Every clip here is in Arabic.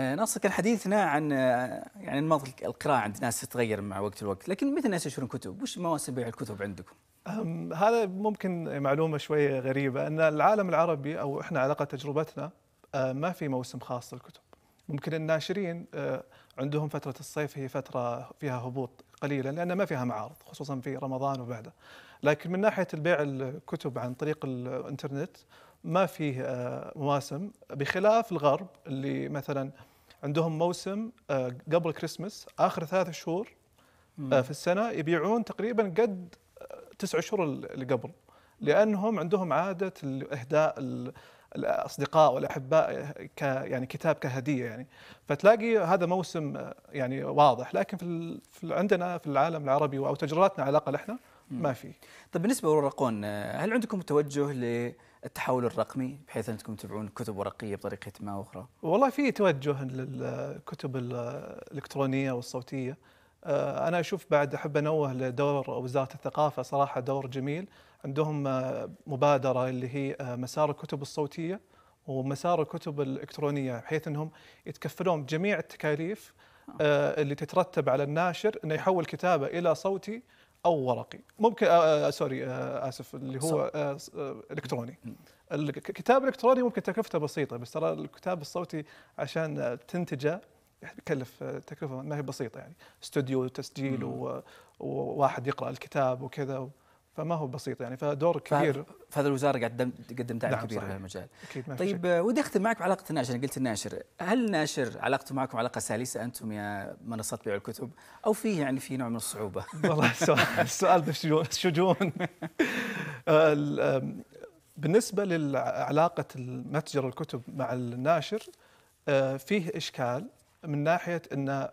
آه، نصك كان حديثنا عن آه، يعني نمط القراءة عند ناس تتغير مع وقت الوقت، لكن متى الناس يشترون كتب، وش مواسم بيع الكتب عندكم؟ هذا ممكن معلومة شوي غريبة أن العالم العربي أو إحنا علاقة تجربتنا آه، ما في موسم خاص للكتب ممكن الناشرين عندهم فترة الصيف هي فترة فيها هبوط قليلا لأن ما فيها معارض خصوصا في رمضان وبعده لكن من ناحية البيع الكتب عن طريق الإنترنت ما فيه آه، مواسم بخلاف الغرب اللي مثلا عندهم موسم آه، قبل كريسمس اخر ثلاث شهور آه، في السنه يبيعون تقريبا قد تسع شهور اللي قبل لانهم عندهم عاده اهداء الاصدقاء والاحباء ك يعني كتاب كهديه يعني فتلاقي هذا موسم يعني واضح لكن في, في عندنا في العالم العربي او تجربتنا على الاقل احنا ما في طيب بالنسبه لورقون آه، هل عندكم توجه للتحول الرقمي بحيث انكم تتبعون كتب ورقيه بطريقه ما اخرى؟ والله في توجه للكتب الالكترونيه والصوتيه آه، انا اشوف بعد احب انوه لدور وزاره الثقافه صراحه دور جميل عندهم آه، مبادره اللي هي مسار الكتب الصوتيه ومسار الكتب الالكترونيه بحيث انهم يتكفلون بجميع التكاليف اللي تترتب على الناشر انه يحول كتابه الى صوتي او ورقي ممكن آه،, آه،, آه سوري آه اسف اللي هو آه،, آه الكتروني الكتاب الالكتروني ممكن تكلفته بسيطه بس ترى الكتاب الصوتي عشان تنتجه يكلف تكلفه ما هي بسيطه يعني استوديو وتسجيل وواحد يقرا الكتاب وكذا فما هو بسيط يعني فدور كبير فهذا الوزاره قاعد تقدم دعم نعم، كبير في المجال طيب ودي اختم معك بعلاقه الناشر قلت الناشر هل الناشر علاقته معكم علاقه سلسه انتم يا منصات بيع الكتب او في يعني في نوع من الصعوبه والله السؤال بالشجون بالنسبه لعلاقه متجر الكتب مع الناشر آه، فيه اشكال من ناحيه ان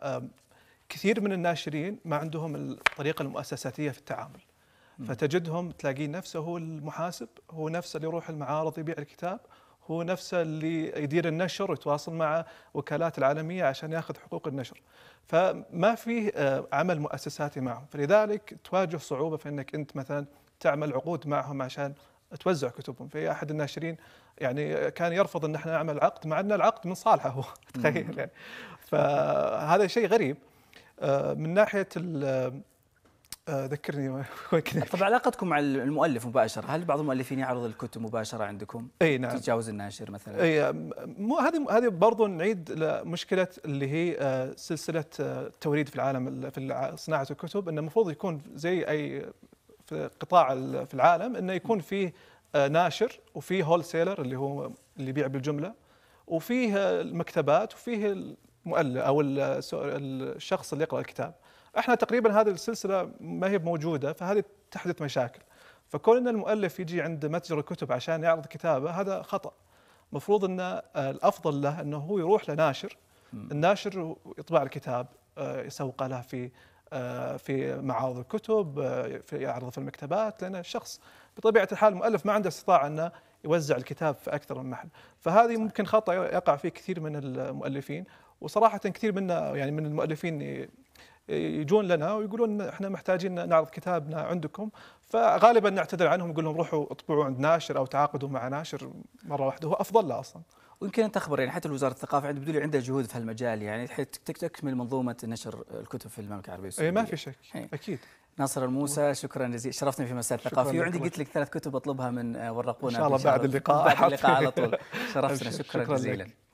كثير من الناشرين ما عندهم الطريقه المؤسساتيه في التعامل فتجدهم تلاقيه نفسه هو المحاسب هو نفسه اللي يروح المعارض يبيع الكتاب هو نفسه اللي يدير النشر ويتواصل مع وكالات العالمية عشان ياخذ حقوق النشر فما في آه، عمل مؤسساتي معهم فلذلك تواجه صعوبة في أنك أنت مثلا تعمل عقود معهم عشان توزع كتبهم في أحد الناشرين يعني كان يرفض أن احنا نعمل عقد مع أن العقد من صالحه هو تخيل يعني فهذا شيء غريب آه، من ناحية آه، ذكرني وين كنت طب علاقتكم مع المؤلف مباشره، هل بعض المؤلفين يعرض الكتب مباشره عندكم؟ اي نعم تتجاوز الناشر مثلا؟ اي آه، مو هذه هذه برضو نعيد لمشكله اللي هي آه، سلسله التوريد في العالم في صناعه الكتب انه المفروض يكون زي اي في قطاع في العالم انه يكون فيه ناشر وفيه هول سيلر اللي هو اللي يبيع بالجمله وفيه المكتبات وفيه المؤلف او الشخص اللي يقرا الكتاب. احنا تقريبا هذه السلسله ما هي موجوده فهذه تحدث مشاكل فكون ان المؤلف يجي عند متجر الكتب عشان يعرض كتابه هذا خطا المفروض ان الافضل له انه هو يروح لناشر الناشر يطبع الكتاب آه، يسوقه له في آه، في معارض الكتب آه، في يعرضه في المكتبات لان الشخص بطبيعه الحال المؤلف ما عنده استطاعه انه يوزع الكتاب في اكثر من محل فهذه ممكن خطا يقع فيه كثير من المؤلفين وصراحه كثير منا يعني من المؤلفين يجون لنا ويقولون احنا محتاجين نعرض كتابنا عندكم فغالبا نعتذر عنهم نقول لهم روحوا اطبعوا عند ناشر او تعاقدوا مع ناشر مره واحده هو افضل له اصلا. ويمكن ان تخبر يعني حتى وزاره الثقافه عند بدولي عندها جهود في هالمجال يعني تكمل منظومه نشر الكتب في المملكه العربيه إيه، السعوديه. اي ما في شك إيه. اكيد. ناصر الموسى شكرا جزيلا شرفتني في مساء الثقافي وعندي قلت لك ثلاث كتب اطلبها من ورقونا ان شاء الله بعد اللقاء بعد اللقاء على طول شرفتنا شكرا, شكرا جزيلا. لك.